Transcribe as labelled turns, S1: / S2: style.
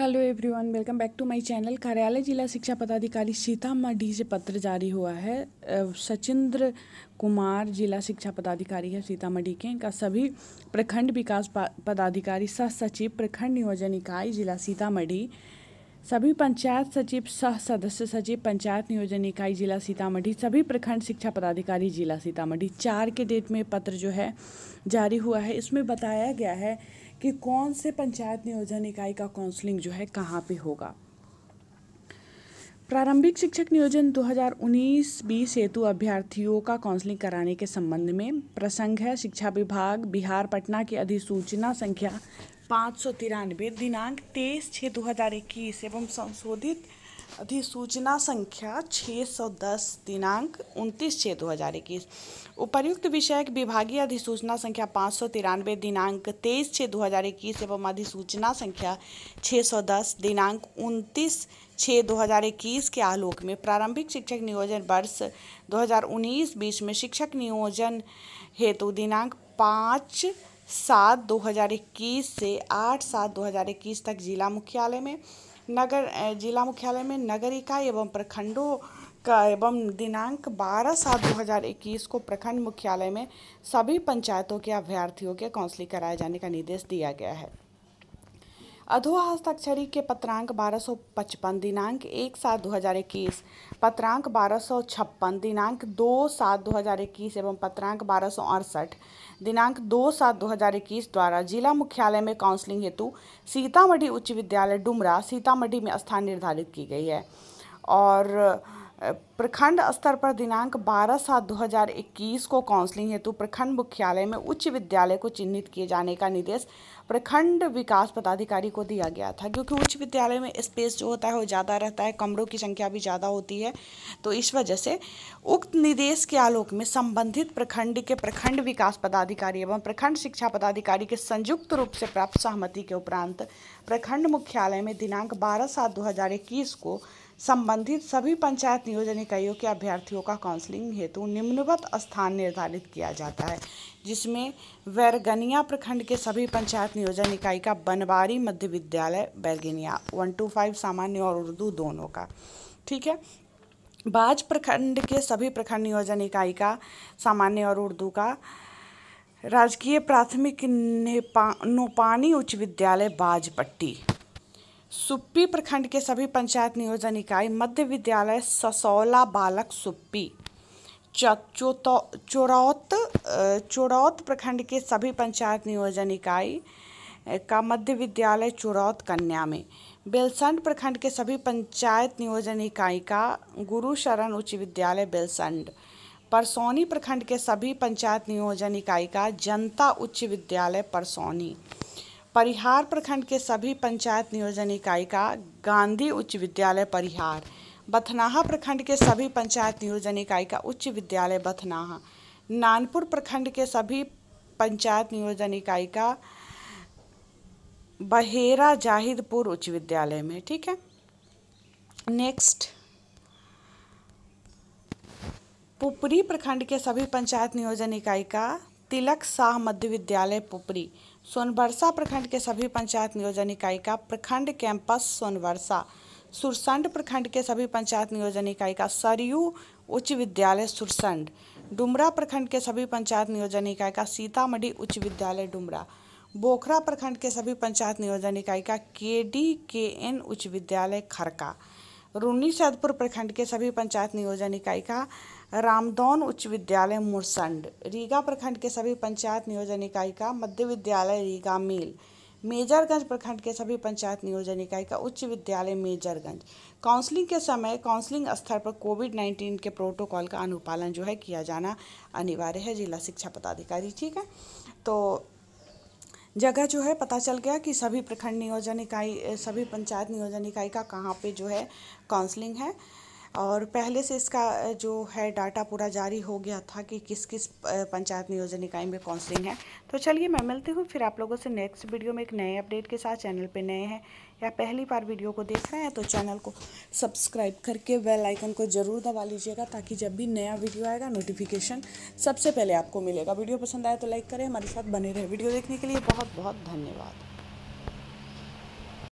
S1: hello everyone welcome back to my channel कार्यालय जिला शिक्षा पदाधिकारी सीतामा डी से पत्र जारी हुआ है सचिंद्र कुमार जिला शिक्षा पदाधिकारी है सीतामढ़ी के इनका सभी प्रखंड विकास पदाधिकारी सह सचिव प्रखंड नियोजन इकाई जिला सीतामढ़ी सभी पंचायत सचिव सह सदस्य सचिव पंचायत नियोजन इकाई जिला सीतामढ़ी सभी प्रखंड शिक्षा पदाधिकारी जिला सीतामढ़ी चार के डेट में पत्र जो है जारी हुआ है इसमें बताया गया है कि कौन से पंचायत नियोजन इकाई का काउंसलिंग जो है कहाँ पे होगा प्रारंभिक शिक्षक नियोजन 2019-20 हेतु अभ्यर्थियों का काउंसलिंग कराने के संबंध में प्रसंग है शिक्षा विभाग बिहार पटना की अधिसूचना संख्या पाँच सौ दिनांक तेईस छः दो हज़ार इक्कीस एवं संशोधित अधिसूचना संख्या 610 दिनांक 29 छः दो हज़ार इक्कीस उपर्युक्त विषयक विभागीय अधिसूचना संख्या पाँच सौ तिरानवे दिनांक 23 छः दो हज़ार इक्कीस एवं अधिसूचना संख्या 610 दिनांक 29 छः दो हजार इक्कीस के आलोक में प्रारंभिक शिक्षक नियोजन वर्ष 2019-20 में शिक्षक नियोजन हेतु दिनांक पाँच सात 2021 से आठ सात 2021 तक जिला मुख्यालय में नगर जिला मुख्यालय में नगर इकाई एवं प्रखंडों का एवं दिनांक 12 सात 2021 को प्रखंड मुख्यालय में सभी पंचायतों के अभ्यर्थियों के काउंसलिंग कराए जाने का निर्देश दिया गया है अधो हस्ताक्षरी के पत्रांक 1255 दिनांक एक सात दो हज़ार इक्कीस पत्रांक 1256 दिनांक दो सात दो हज़ार इक्कीस एवं पत्रांक बारह दिनांक दो सात दो हज़ार इक्कीस द्वारा जिला मुख्यालय में काउंसलिंग हेतु सीतामढ़ी उच्च विद्यालय डुमरा सीतामढ़ी में स्थान निर्धारित की गई है और प्रखंड स्तर पर दिनांक 12 सात 2021 को काउंसलिंग हेतु प्रखंड मुख्यालय में उच्च विद्यालय को चिन्हित किए जाने का निर्देश प्रखंड विकास पदाधिकारी को दिया गया था क्योंकि उच्च विद्यालय में स्पेस जो होता है वो ज़्यादा रहता है कमरों की संख्या भी ज़्यादा होती है तो इस वजह से उक्त निर्देश के आलोक में संबंधित प्रखंड के प्रखंड विकास पदाधिकारी एवं प्रखंड शिक्षा पदाधिकारी के संयुक्त रूप से प्राप्त सहमति के उपरांत प्रखंड मुख्यालय में दिनांक बारह सात दो को संबंधित सभी पंचायत नियोजन इकाइयों के अभ्यर्थियों का काउंसलिंग हेतु निम्नवत स्थान निर्धारित किया जाता है जिसमें वैरगनिया प्रखंड के सभी पंचायत नियोजन इकाई का बनवारी मध्य विद्यालय बैरगनिया वन टू फाइव सामान्य और उर्दू दोनों का ठीक है बाज प्रखंड के सभी प्रखंड नियोजन इकाई का सामान्य और उर्दू का राजकीय प्राथमिक नोपानी उच्च विद्यालय बाजपट्टी सुप्पी प्रखंड के सभी पंचायत नियोजन इकाई मध्य विद्यालय ससौला बालक सुप्पी चौरौत चौरौत प्रखंड के सभी पंचायत नियोजन इकाई का मध्य विद्यालय चुरौत कन्या में बेलसंड प्रखंड के सभी पंचायत नियोजन इकाई का गुरु शरण उच्च विद्यालय बेलसंड परसौनी प्रखंड के सभी पंचायत नियोजन इकाई का जनता उच्च विद्यालय परसौनी परिहार प्रखंड के सभी पंचायत नियोजन इकाई का गांधी उच्च विद्यालय परिहार बथनाहा प्रखंड के सभी पंचायत नियोजन इकाई का उच्च विद्यालय बथनाहा नानपुर प्रखंड के सभी पंचायत नियोजन इकाई का बहेरा जाहिदपुर उच्च विद्यालय में ठीक है नेक्स्ट पुपरी प्रखंड के सभी पंचायत नियोजन इकाई का तिलक शाह मध्य विद्यालय पुपरी सोनवर्षा प्रखंड के सभी पंचायत नियोजन इकाई का प्रखंड कैंपस सोनवर्षा सुरसंड प्रखंड के सभी पंचायत नियोजन इकाई का सरयू उच्च विद्यालय सुरसंड डुमरा प्रखंड के सभी पंचायत नियोजन इकाई का सीतामढ़ी उच्च विद्यालय डुमरा बोखरा प्रखंड के सभी पंचायत नियोजन इकाई का के डी के एन उच्च विद्यालय खरका रूनी सैदपुर प्रखंड के सभी पंचायत नियोजन इकाई का रामदौन उच्च विद्यालय मुरसंड रीगा प्रखंड के सभी पंचायत नियोजन इकाई का मध्य विद्यालय रीगा मेल मेजरगंज प्रखंड के सभी पंचायत नियोजन इकाई का उच्च विद्यालय मेजरगंज काउंसलिंग के समय काउंसलिंग स्तर पर कोविड नाइन्टीन के प्रोटोकॉल का अनुपालन जो है किया जाना अनिवार्य है जिला शिक्षा पदाधिकारी ठीक है तो जगह जो है पता चल गया कि सभी प्रखंड नियोजन इकाई सभी पंचायत नियोजन इकाई का कहाँ पे जो है काउंसलिंग है और पहले से इसका जो है डाटा पूरा जारी हो गया था कि किस किस पंचायत नियोजन इकाई में काउंसलिंग है तो चलिए मैं मिलती हूँ फिर आप लोगों से नेक्स्ट वीडियो में एक नए अपडेट के साथ चैनल पे नए हैं या पहली बार वीडियो को देख रहे हैं तो चैनल को सब्सक्राइब करके बेल आइकन को ज़रूर दबा लीजिएगा ताकि जब भी नया वीडियो आएगा नोटिफिकेशन सबसे पहले आपको मिलेगा वीडियो पसंद आए तो लाइक करें हमारे साथ बने रहे वीडियो देखने के लिए बहुत बहुत धन्यवाद